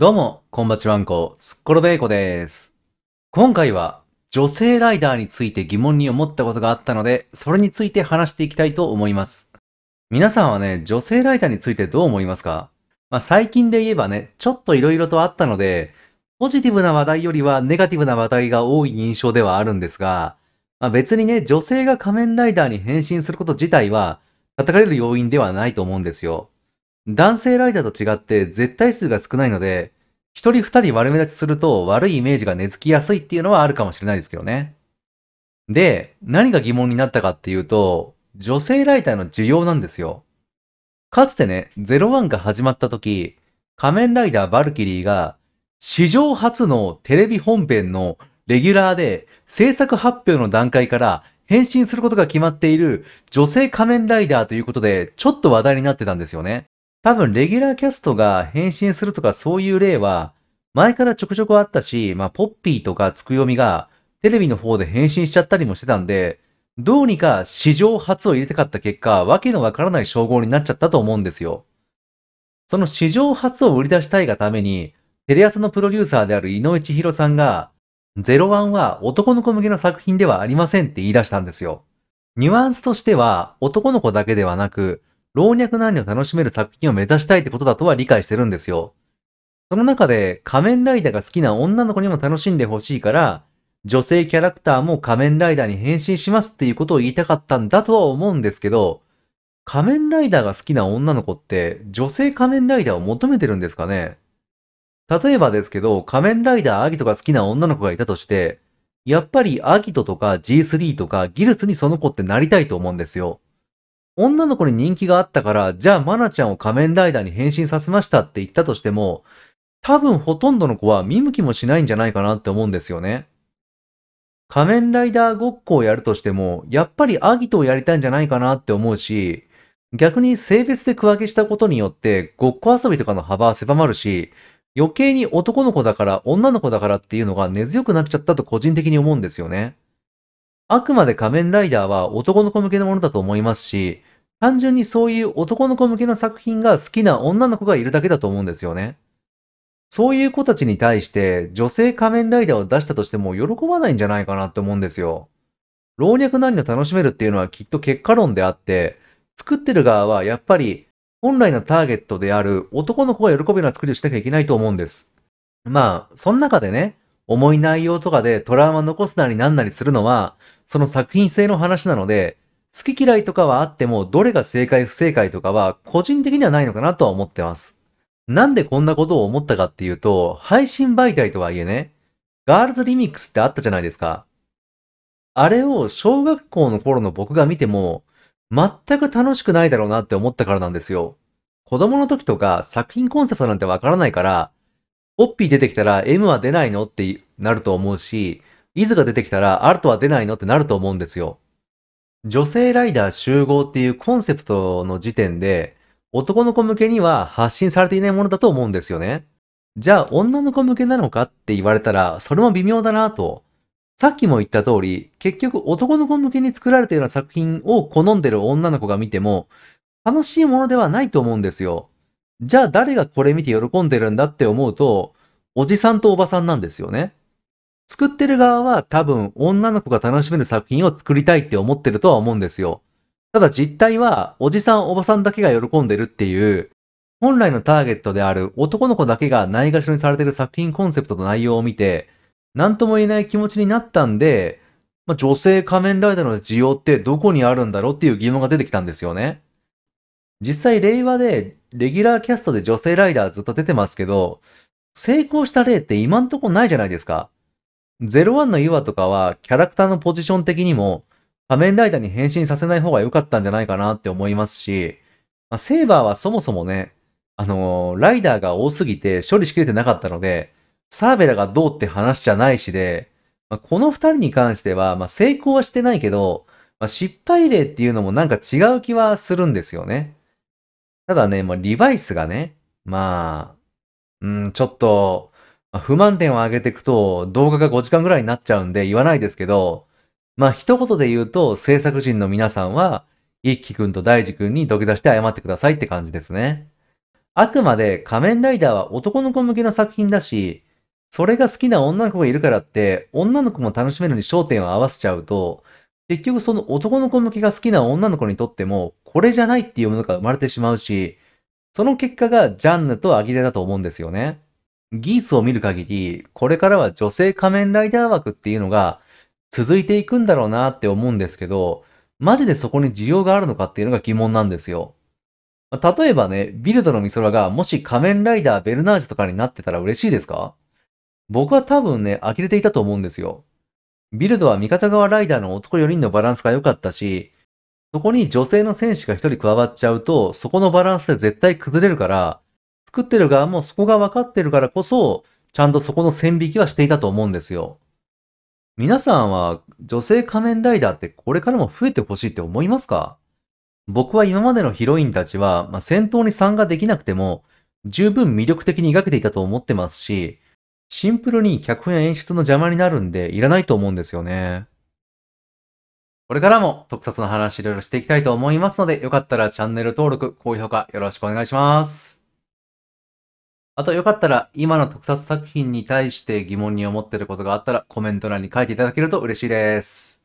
どうも、こんばちわんこ、すっころべいこです。今回は、女性ライダーについて疑問に思ったことがあったので、それについて話していきたいと思います。皆さんはね、女性ライダーについてどう思いますかまあ、最近で言えばね、ちょっと色々とあったので、ポジティブな話題よりはネガティブな話題が多い印象ではあるんですが、まあ、別にね、女性が仮面ライダーに変身すること自体は、叩かれる要因ではないと思うんですよ。男性ライダーと違って絶対数が少ないので、一人二人悪目立ちすると悪いイメージが根付きやすいっていうのはあるかもしれないですけどね。で、何が疑問になったかっていうと、女性ライターの需要なんですよ。かつてね、01が始まった時、仮面ライダーバルキリーが史上初のテレビ本編のレギュラーで制作発表の段階から変身することが決まっている女性仮面ライダーということでちょっと話題になってたんですよね。多分レギュラーキャストが変身するとかそういう例は、前からちょくちょくあったし、まあ、ポッピーとかつくよみがテレビの方で変身しちゃったりもしてたんで、どうにか史上初を入れたかった結果、わけのわからない称号になっちゃったと思うんですよ。その史上初を売り出したいがために、テレ朝のプロデューサーである井上千尋さんが、01は男の子向けの作品ではありませんって言い出したんですよ。ニュアンスとしては、男の子だけではなく、老若男女楽しめる作品を目指したいってことだとは理解してるんですよ。その中で仮面ライダーが好きな女の子にも楽しんでほしいから、女性キャラクターも仮面ライダーに変身しますっていうことを言いたかったんだとは思うんですけど、仮面ライダーが好きな女の子って女性仮面ライダーを求めてるんですかね例えばですけど、仮面ライダーアギトが好きな女の子がいたとして、やっぱりアギトとか G3 とかギルにその子ってなりたいと思うんですよ。女の子に人気があったから、じゃあマナちゃんを仮面ライダーに変身させましたって言ったとしても、多分ほとんどの子は見向きもしないんじゃないかなって思うんですよね。仮面ライダーごっこをやるとしても、やっぱりアギトをやりたいんじゃないかなって思うし、逆に性別で区分けしたことによって、ごっこ遊びとかの幅は狭まるし、余計に男の子だから女の子だからっていうのが根強くなっちゃったと個人的に思うんですよね。あくまで仮面ライダーは男の子向けのものだと思いますし、単純にそういう男の子向けの作品が好きな女の子がいるだけだと思うんですよね。そういう子たちに対して女性仮面ライダーを出したとしても喜ばないんじゃないかなって思うんですよ。老若男女楽しめるっていうのはきっと結果論であって、作ってる側はやっぱり本来のターゲットである男の子が喜ぶような作りをしなきゃいけないと思うんです。まあ、その中でね、重い内容とかでトラウマ残すなりなんなりするのは、その作品性の話なので、好き嫌いとかはあっても、どれが正解不正解とかは、個人的にはないのかなとは思ってます。なんでこんなことを思ったかっていうと、配信媒体とはいえね、ガールズリミックスってあったじゃないですか。あれを小学校の頃の僕が見ても、全く楽しくないだろうなって思ったからなんですよ。子供の時とか作品コンセプトなんてわからないから、ポッピー出てきたら M は出ないのってなると思うし、イズが出てきたらルとは出ないのってなると思うんですよ。女性ライダー集合っていうコンセプトの時点で、男の子向けには発信されていないものだと思うんですよね。じゃあ女の子向けなのかって言われたら、それも微妙だなと。さっきも言った通り、結局男の子向けに作られたような作品を好んでる女の子が見ても、楽しいものではないと思うんですよ。じゃあ誰がこれ見て喜んでるんだって思うと、おじさんとおばさんなんですよね。作ってる側は多分女の子が楽しめる作品を作りたいって思ってるとは思うんですよ。ただ実態はおじさんおばさんだけが喜んでるっていう、本来のターゲットである男の子だけがないがしろにされてる作品コンセプトと内容を見て、何とも言えない気持ちになったんで、まあ、女性仮面ライダーの需要ってどこにあるんだろうっていう疑問が出てきたんですよね。実際令和でレギュラーキャストで女性ライダーずっと出てますけど、成功した例って今んとこないじゃないですか。01の岩とかは、キャラクターのポジション的にも、仮面ライダーに変身させない方が良かったんじゃないかなって思いますし、まあ、セーバーはそもそもね、あのー、ライダーが多すぎて処理しきれてなかったので、サーベラがどうって話じゃないしで、まあ、この二人に関しては、まあ、成功はしてないけど、まあ、失敗例っていうのもなんか違う気はするんですよね。ただね、まあ、リバイスがね、まあ、うん、ちょっと、まあ、不満点を上げていくと動画が5時間ぐらいになっちゃうんで言わないですけど、まあ一言で言うと制作人の皆さんは、一輝くんと大地くんに土下座して謝ってくださいって感じですね。あくまで仮面ライダーは男の子向けの作品だし、それが好きな女の子がいるからって、女の子も楽しめるに焦点を合わせちゃうと、結局その男の子向けが好きな女の子にとっても、これじゃないっていうものが生まれてしまうし、その結果がジャンヌとアギレだと思うんですよね。ギースを見る限り、これからは女性仮面ライダー枠っていうのが続いていくんだろうなって思うんですけど、マジでそこに需要があるのかっていうのが疑問なんですよ。例えばね、ビルドのミソラがもし仮面ライダーベルナージュとかになってたら嬉しいですか僕は多分ね、呆れていたと思うんですよ。ビルドは味方側ライダーの男4人のバランスが良かったし、そこに女性の戦士が1人加わっちゃうと、そこのバランスで絶対崩れるから、作ってる側もそこが分かってるからこそ、ちゃんとそこの線引きはしていたと思うんですよ。皆さんは女性仮面ライダーってこれからも増えてほしいって思いますか僕は今までのヒロインたちは、まあ、戦闘に参加できなくても十分魅力的に描けていたと思ってますし、シンプルに脚本や演出の邪魔になるんでいらないと思うんですよね。これからも特撮の話いろいろしていきたいと思いますので、よかったらチャンネル登録、高評価よろしくお願いします。あとよかったら今の特撮作品に対して疑問に思ってることがあったらコメント欄に書いていただけると嬉しいです。